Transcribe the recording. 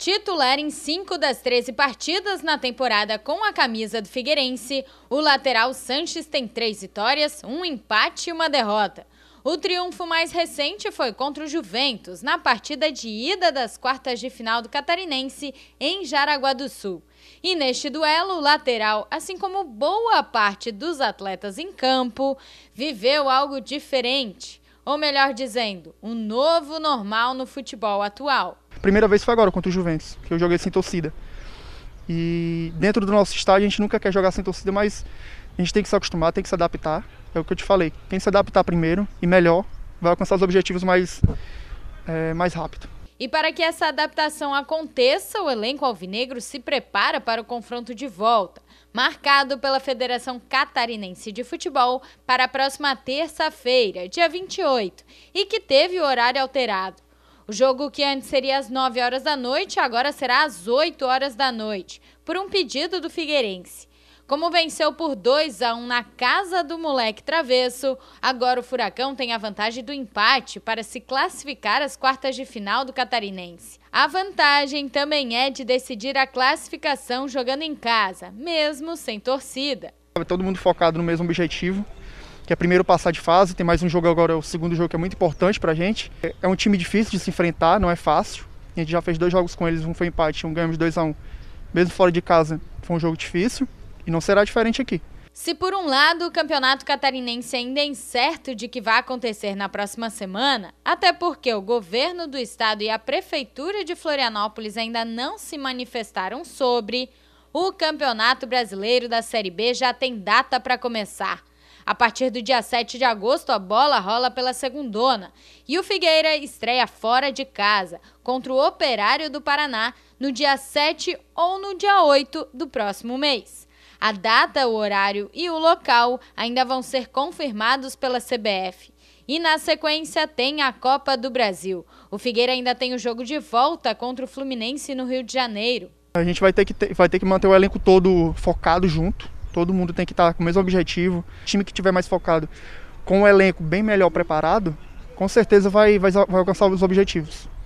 Titular em cinco das 13 partidas na temporada com a camisa do Figueirense, o lateral Sanches tem três vitórias, um empate e uma derrota. O triunfo mais recente foi contra o Juventus, na partida de ida das quartas de final do Catarinense, em Jaraguá do Sul. E neste duelo, o lateral, assim como boa parte dos atletas em campo, viveu algo diferente. Ou melhor dizendo, um novo normal no futebol atual. Primeira vez foi agora contra o Juventus, que eu joguei sem torcida. E dentro do nosso estádio a gente nunca quer jogar sem torcida, mas a gente tem que se acostumar, tem que se adaptar. É o que eu te falei. Quem se adaptar primeiro e melhor vai alcançar os objetivos mais, é, mais rápido. E para que essa adaptação aconteça, o elenco alvinegro se prepara para o confronto de volta, marcado pela Federação Catarinense de Futebol para a próxima terça-feira, dia 28, e que teve o horário alterado. O jogo que antes seria às 9 horas da noite, agora será às 8 horas da noite, por um pedido do Figueirense. Como venceu por 2 a 1 na casa do moleque travesso, agora o Furacão tem a vantagem do empate para se classificar às quartas de final do Catarinense. A vantagem também é de decidir a classificação jogando em casa, mesmo sem torcida. Todo mundo focado no mesmo objetivo, que é primeiro passar de fase, tem mais um jogo agora, o segundo jogo que é muito importante para a gente. É um time difícil de se enfrentar, não é fácil. A gente já fez dois jogos com eles, um foi empate, um ganhamos 2 a 1 um. Mesmo fora de casa, foi um jogo difícil. E não será diferente aqui. Se por um lado o campeonato catarinense ainda é incerto de que vai acontecer na próxima semana, até porque o governo do estado e a prefeitura de Florianópolis ainda não se manifestaram sobre, o Campeonato Brasileiro da Série B já tem data para começar. A partir do dia 7 de agosto, a bola rola pela segundona e o Figueira estreia fora de casa contra o Operário do Paraná no dia 7 ou no dia 8 do próximo mês. A data, o horário e o local ainda vão ser confirmados pela CBF. E na sequência tem a Copa do Brasil. O Figueira ainda tem o jogo de volta contra o Fluminense no Rio de Janeiro. A gente vai ter que, ter, vai ter que manter o elenco todo focado junto. Todo mundo tem que estar com o mesmo objetivo. O time que tiver mais focado, com o elenco bem melhor preparado, com certeza vai, vai, vai alcançar os objetivos.